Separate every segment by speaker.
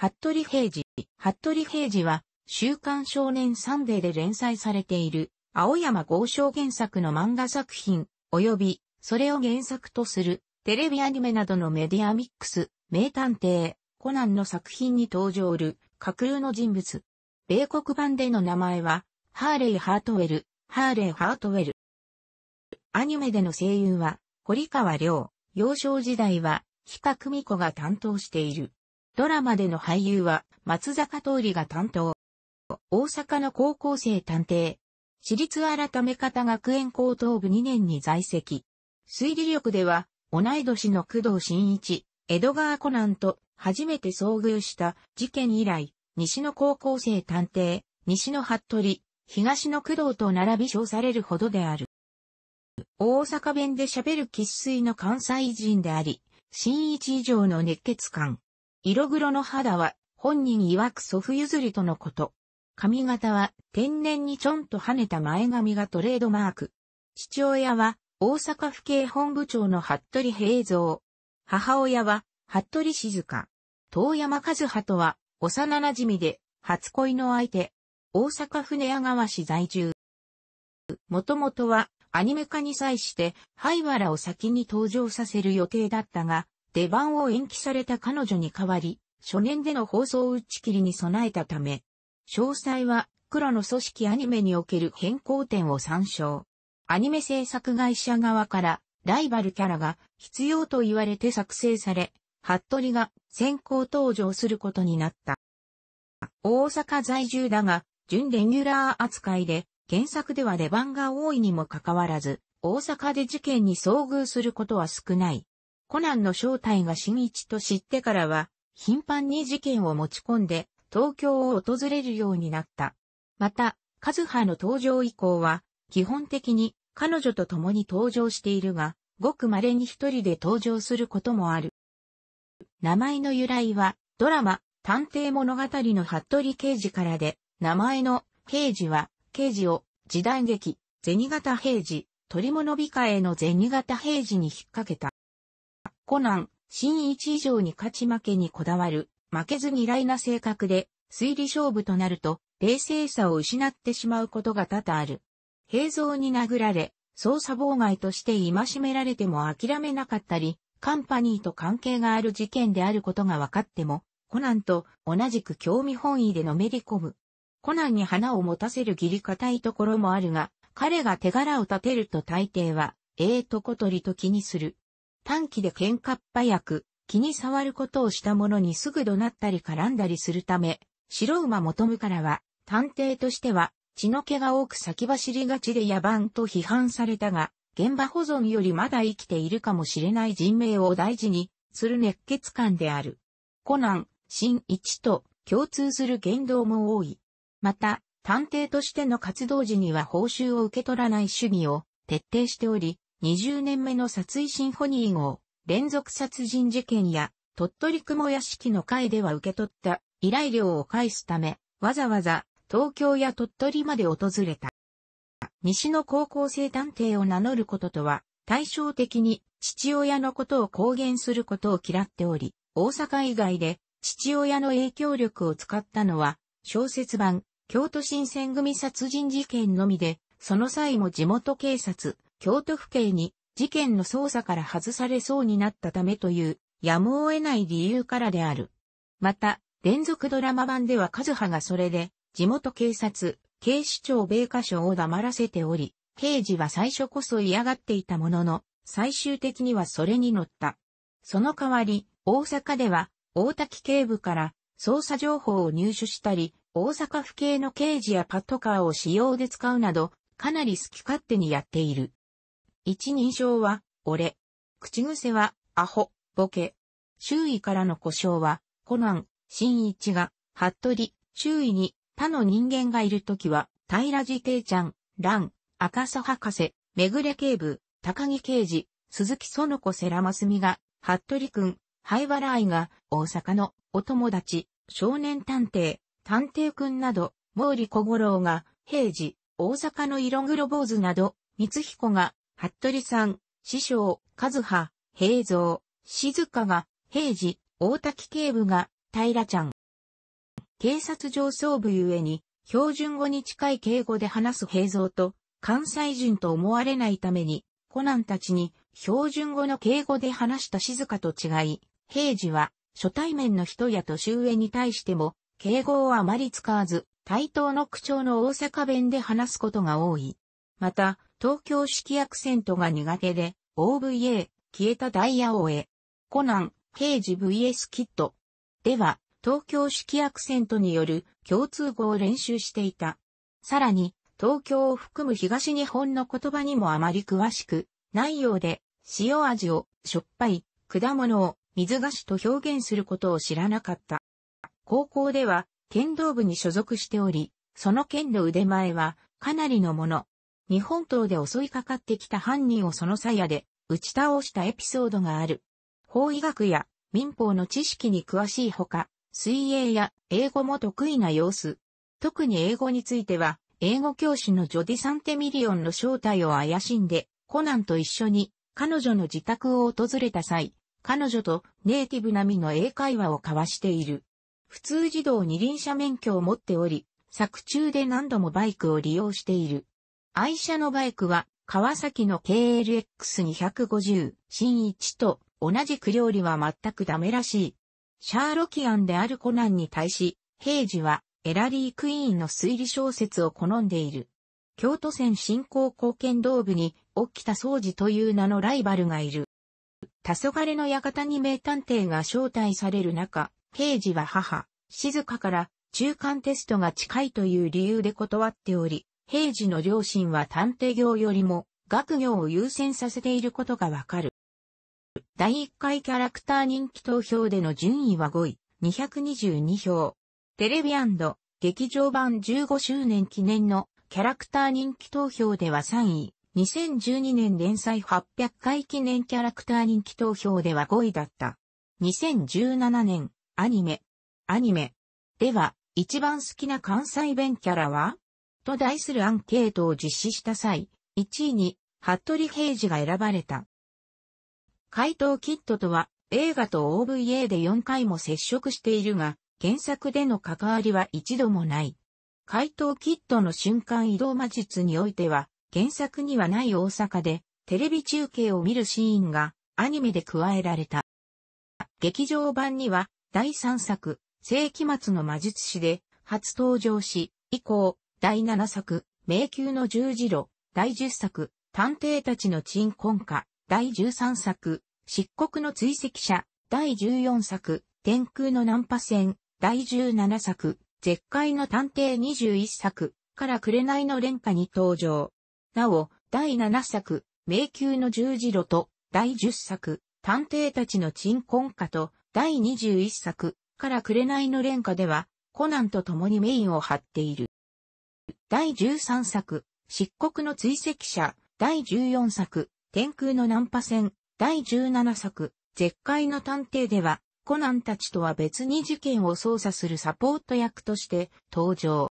Speaker 1: 服部平次。服部平次は、週刊少年サンデーで連載されている、青山豪商原作の漫画作品、及び、それを原作とする、テレビアニメなどのメディアミックス、名探偵、コナンの作品に登場る、架空の人物。米国版での名前は、ハーレイ・ハートウェル、ハーレイ・ハートウェル。アニメでの声優は、堀川亮、幼少時代は、比嘉久美子が担当している。ドラマでの俳優は松坂通りが担当。大阪の高校生探偵。私立改め方学園高等部2年に在籍。推理力では、同い年の工藤新一、江戸川コナンと初めて遭遇した事件以来、西の高校生探偵、西の服部、東の工藤と並び称されるほどである。大阪弁で喋る喫水の関西人であり、新一以上の熱血感、色黒の肌は本人曰く祖父譲りとのこと。髪型は天然にちょんと跳ねた前髪がトレードマーク。父親は大阪府警本部長の服部平蔵。母親は服部静香。遠山和葉とは幼馴染で初恋の相手。大阪船屋川市在住。もともとはアニメ化に際して灰原を先に登場させる予定だったが、出番を延期された彼女に代わり、初年での放送打ち切りに備えたため、詳細は黒の組織アニメにおける変更点を参照。アニメ制作会社側からライバルキャラが必要と言われて作成され、服部が先行登場することになった。大阪在住だが、準レギュラー扱いで、原作では出番が多いにもかかわらず、大阪で事件に遭遇することは少ない。コナンの正体が新一と知ってからは、頻繁に事件を持ち込んで、東京を訪れるようになった。また、カズハの登場以降は、基本的に彼女と共に登場しているが、ごく稀に一人で登場することもある。名前の由来は、ドラマ、探偵物語の服部刑事からで、名前の刑事は、刑事を、時代劇、銭形平次、鳥物美化への銭形平次に引っ掛けた。コナン、新一以上に勝ち負けにこだわる、負けず嫌いな性格で、推理勝負となると、冷静さを失ってしまうことが多々ある。平蔵に殴られ、捜査妨害として戒められても諦めなかったり、カンパニーと関係がある事件であることが分かっても、コナンと同じく興味本位でのめり込む。コナンに花を持たせる義理固いところもあるが、彼が手柄を立てると大抵は、ええー、とことりと気にする。短期で喧嘩っ早く、気に触ることをした者にすぐ怒鳴ったり絡んだりするため、白馬求むからは、探偵としては、血の気が多く先走りがちで野蛮と批判されたが、現場保存よりまだ生きているかもしれない人命を大事にする熱血感である。コナン、新一と共通する言動も多い。また、探偵としての活動時には報酬を受け取らない主義を徹底しており、20年目の殺意シンフォニー号、連続殺人事件や、鳥取雲屋敷の会では受け取った依頼料を返すため、わざわざ東京や鳥取まで訪れた。西の高校生探偵を名乗ることとは、対照的に父親のことを公言することを嫌っており、大阪以外で父親の影響力を使ったのは、小説版、京都新選組殺人事件のみで、その際も地元警察、京都府警に事件の捜査から外されそうになったためというやむを得ない理由からである。また、連続ドラマ版では和葉がそれで、地元警察、警視庁米花署を黙らせており、刑事は最初こそ嫌がっていたものの、最終的にはそれに乗った。その代わり、大阪では、大滝警部から捜査情報を入手したり、大阪府警の刑事やパトカーを使用で使うなど、かなり好き勝手にやっている。一人称は、俺。口癖は、アホ、ボケ。周囲からの故障は、コナン、新一が、服部、周囲に、他の人間がいるときは、平地定ちゃん、ラン、赤楚博士、めぐれ警部、高木刑事、鈴木園子セラマスミが、服部くん、灰原愛が、大阪の、お友達、少年探偵、探偵くんなど、毛利小五郎が、平治、大阪の色黒坊主など、光彦が、服部さん、師匠、和葉、平蔵、静香が、平治、大滝警部が、平ちゃん。警察上層部ゆえに、標準語に近い敬語で話す平蔵と、関西人と思われないために、コナンたちに、標準語の敬語で話した静香と違い、平治は、初対面の人や年上に対しても、敬語をあまり使わず、対等の口調の大阪弁で話すことが多い。また、東京式アクセントが苦手で、OVA、消えたダイヤ王へ。コナン、刑事 VS キット。では、東京式アクセントによる共通語を練習していた。さらに、東京を含む東日本の言葉にもあまり詳しく、ないようで、塩味を、しょっぱい、果物を、水菓子と表現することを知らなかった。高校では、剣道部に所属しており、その剣の腕前は、かなりのもの日本刀で襲いかかってきた犯人をその鞘で打ち倒したエピソードがある。法医学や民法の知識に詳しいほか、水泳や英語も得意な様子。特に英語については、英語教師のジョディ・サンテミリオンの正体を怪しんで、コナンと一緒に彼女の自宅を訪れた際、彼女とネイティブ並みの英会話を交わしている。普通児童二輪車免許を持っており、作中で何度もバイクを利用している。愛車のバイクは、川崎の KLX250、新一と同じく料理は全くダメらしい。シャーロキアンであるコナンに対し、平時はエラリー・クイーンの推理小説を好んでいる。京都線振興貢献道部に、起きた掃除という名のライバルがいる。黄昏の館に名探偵が招待される中、平治は母、静香から中間テストが近いという理由で断っており、平時の両親は探偵業よりも学業を優先させていることがわかる。第1回キャラクター人気投票での順位は5位、222票。テレビ劇場版15周年記念のキャラクター人気投票では3位、2012年連載800回記念キャラクター人気投票では5位だった。2017年、アニメ。アニメ。では、一番好きな関西弁キャラはと題するアンケートを実施した際、1位に、服部平次が選ばれた。怪盗キットとは、映画と OVA で4回も接触しているが、原作での関わりは一度もない。怪盗キットの瞬間移動魔術においては、原作にはない大阪で、テレビ中継を見るシーンが、アニメで加えられた。劇場版には、第3作、世紀末の魔術師で、初登場し、以降、第7作、迷宮の十字路、第10作、探偵たちの鎮魂歌、第13作、漆黒の追跡者、第14作、天空の難破戦、第17作、絶海の探偵21作、から紅の連歌に登場。なお、第7作、迷宮の十字路と、第10作、探偵たちの鎮魂歌と、第21作、から紅の連歌では、コナンと共にメインを張っている。第13作、漆黒の追跡者、第14作、天空のナンパ船、第17作、絶海の探偵では、コナンたちとは別に事件を捜査するサポート役として登場。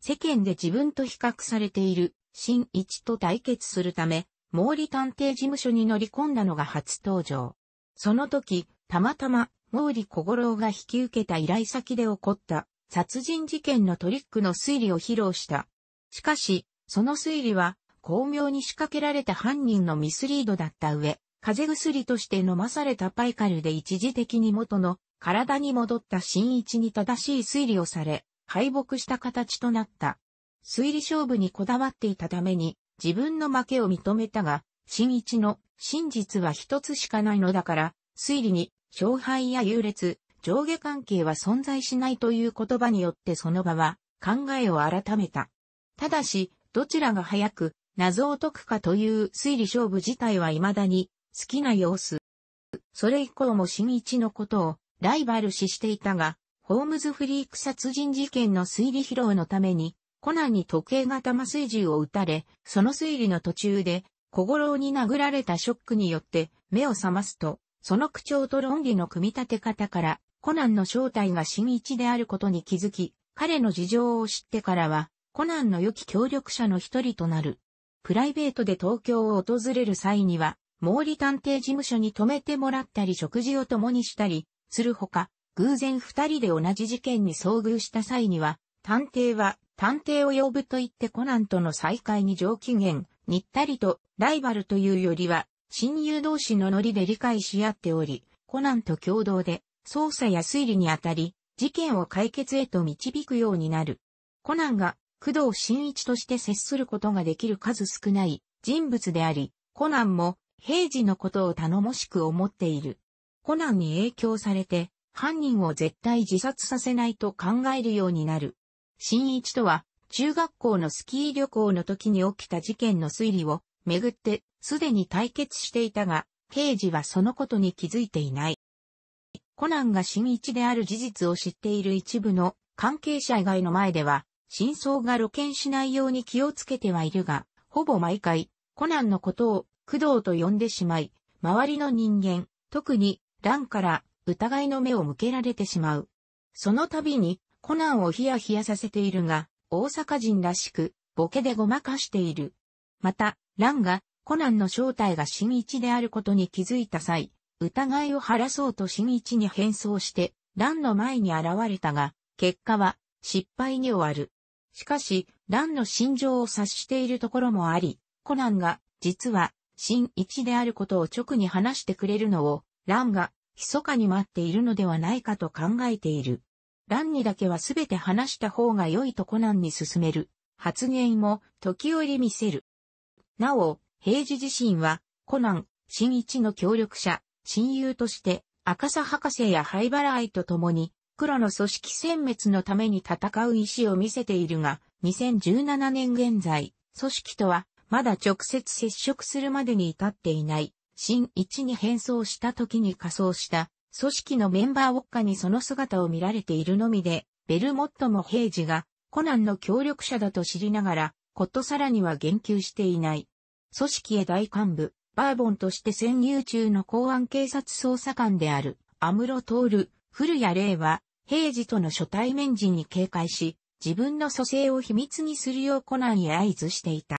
Speaker 1: 世間で自分と比較されている、新一と対決するため、毛利探偵事務所に乗り込んだのが初登場。その時、たまたま、毛利小五郎が引き受けた依頼先で起こった殺人事件のトリックの推理を披露した。しかし、その推理は、巧妙に仕掛けられた犯人のミスリードだった上、風邪薬として飲まされたパイカルで一時的に元の体に戻った新一に正しい推理をされ、敗北した形となった。推理勝負にこだわっていたために、自分の負けを認めたが、新一の真実は一つしかないのだから、推理に勝敗や優劣、上下関係は存在しないという言葉によってその場は考えを改めた。ただし、どちらが早く謎を解くかという推理勝負自体は未だに好きな様子。それ以降も新一のことをライバル視していたが、ホームズフリーク殺人事件の推理披露のために、コナンに時計型麻酔銃を撃たれ、その推理の途中で、小五郎に殴られたショックによって目を覚ますと、その口調と論理の組み立て方からコナンの正体が新一であることに気づき、彼の事情を知ってからは、コナンの良き協力者の一人となる。プライベートで東京を訪れる際には、毛利探偵事務所に泊めてもらったり食事を共にしたり、するほか、偶然二人で同じ事件に遭遇した際には、探偵は探偵を呼ぶと言ってコナンとの再会に上機嫌、にったりとライバルというよりは、親友同士のノリで理解し合っており、コナンと共同で捜査や推理にあたり、事件を解決へと導くようになる。コナンが工藤新一として接することができる数少ない人物であり、コナンも平時のことを頼もしく思っている。コナンに影響されて、犯人を絶対自殺させないと考えるようになる。新一とは、中学校のスキー旅行の時に起きた事件の推理をめぐって、すでに対決していたが、刑事はそのことに気づいていない。コナンが新一である事実を知っている一部の関係者以外の前では、真相が露見しないように気をつけてはいるが、ほぼ毎回、コナンのことを工藤と呼んでしまい、周りの人間、特に、ランから疑いの目を向けられてしまう。その度に、コナンをヒヤヒヤさせているが、大阪人らしく、ボケでごまかしている。また、ランが、コナンの正体が新一であることに気づいた際、疑いを晴らそうと新一に変装して、乱の前に現れたが、結果は失敗に終わる。しかし、乱の心情を察しているところもあり、コナンが、実は、新一であることを直に話してくれるのを、乱が、密かに待っているのではないかと考えている。乱にだけはすべて話した方が良いとコナンに進める。発言も、時折見せる。なお、平治自身は、コナン、新一の協力者、親友として赤さ博士や灰原愛と共に黒の組織殲滅のために戦う意志を見せているが、2017年現在、組織とはまだ直接接触するまでに至っていない、新一に変装した時に仮装した組織のメンバーウォッカにその姿を見られているのみで、ベルモットも平次がコナンの協力者だと知りながら、ことさらには言及していない。組織へ大幹部、バーボンとして潜入中の公安警察捜査官である、アムロトール、古谷霊は、平時との初対面時に警戒し、自分の蘇生を秘密にするようコナンへ合図していた。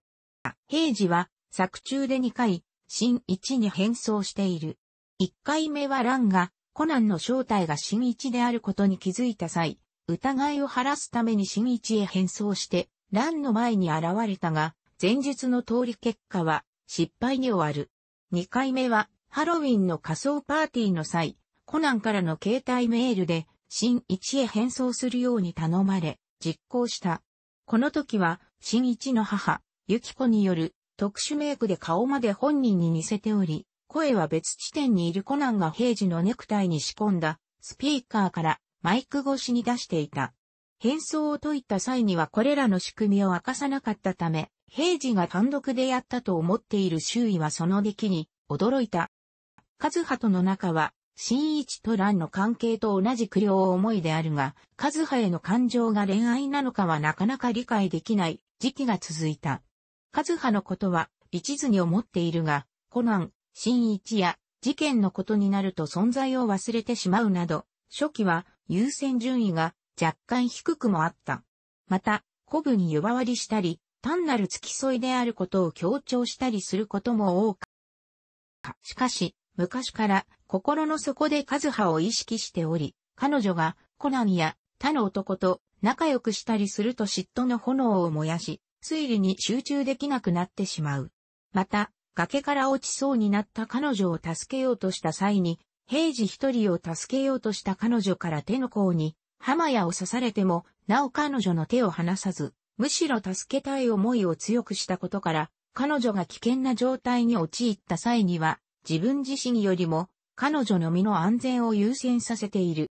Speaker 1: 平時は、作中で2回、新1に変装している。1回目はランが、コナンの正体が新一であることに気づいた際、疑いを晴らすために新一へ変装して、ランの前に現れたが、前述の通り結果は、失敗に終わる。2回目は、ハロウィンの仮装パーティーの際、コナンからの携帯メールで、新一へ変装するように頼まれ、実行した。この時は、新一の母、ユキコによる特殊メイクで顔まで本人に似せており、声は別地点にいるコナンが平時のネクタイに仕込んだスピーカーからマイク越しに出していた。変装を解いた際にはこれらの仕組みを明かさなかったため、平治が単独でやったと思っている周囲はその出来に驚いた。和葉との仲は、新一と蘭の関係と同じ苦慮を思いであるが、和葉への感情が恋愛なのかはなかなか理解できない時期が続いた。和葉のことは一途に思っているが、コナン、新一や事件のことになると存在を忘れてしまうなど、初期は優先順位が若干低くもあった。また、古文に湯わりしたり、単なる付き添いであることを強調したりすることも多く。しかし、昔から心の底でカズハを意識しており、彼女がコナンや他の男と仲良くしたりすると嫉妬の炎を燃やし、推理に集中できなくなってしまう。また、崖から落ちそうになった彼女を助けようとした際に、平時一人を助けようとした彼女から手の甲に、浜屋を刺されても、なお彼女の手を離さず、むしろ助けたい思いを強くしたことから、彼女が危険な状態に陥った際には、自分自身よりも、彼女の身の安全を優先させている。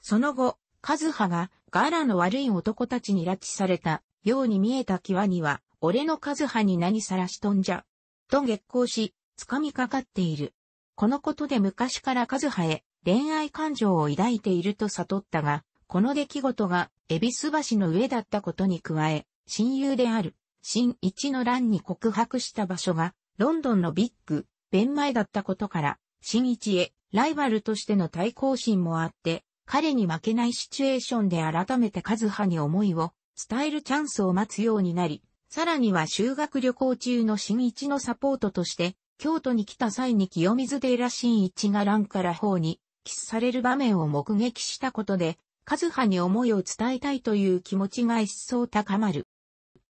Speaker 1: その後、カズハが、ガラの悪い男たちに拉致された、ように見えた際には、俺のカズハに何さらしとんじゃ、と激光し、掴みかかっている。このことで昔からカズハへ、恋愛感情を抱いていると悟ったが、この出来事が、恵比寿橋の上だったことに加え、親友である、新一の乱に告白した場所が、ロンドンのビッグ、弁前だったことから、新一へ、ライバルとしての対抗心もあって、彼に負けないシチュエーションで改めて和葉に思いを伝えるチャンスを待つようになり、さらには修学旅行中の新一のサポートとして、京都に来た際に清水寺新一が乱から方に、キスされる場面を目撃したことで、和葉に思いを伝えたいという気持ちが一層高まる。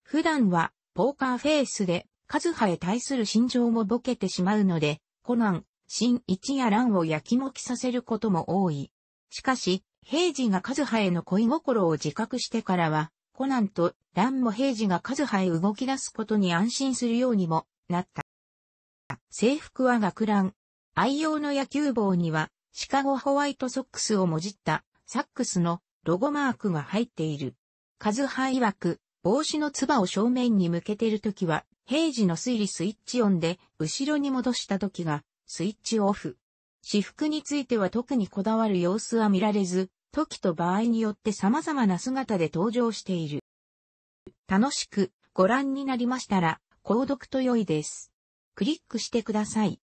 Speaker 1: 普段は、ポーカーフェイスで、和葉へ対する心情もボケてしまうので、コナン、新一やンをやきもきさせることも多い。しかし、平治が和葉への恋心を自覚してからは、コナンと蘭も平治が和葉へ動き出すことに安心するようにもなった。制服は学ラン。愛用の野球帽には、シカゴホワイトソックスをもじったサックスのロゴマークが入っている。カズハ曰く、帽子のバを正面に向けているときは、平時の推理スイッチオンで、後ろに戻したときが、スイッチオフ。私服については特にこだわる様子は見られず、時と場合によって様々な姿で登場している。楽しくご覧になりましたら、購読と良いです。クリックしてください。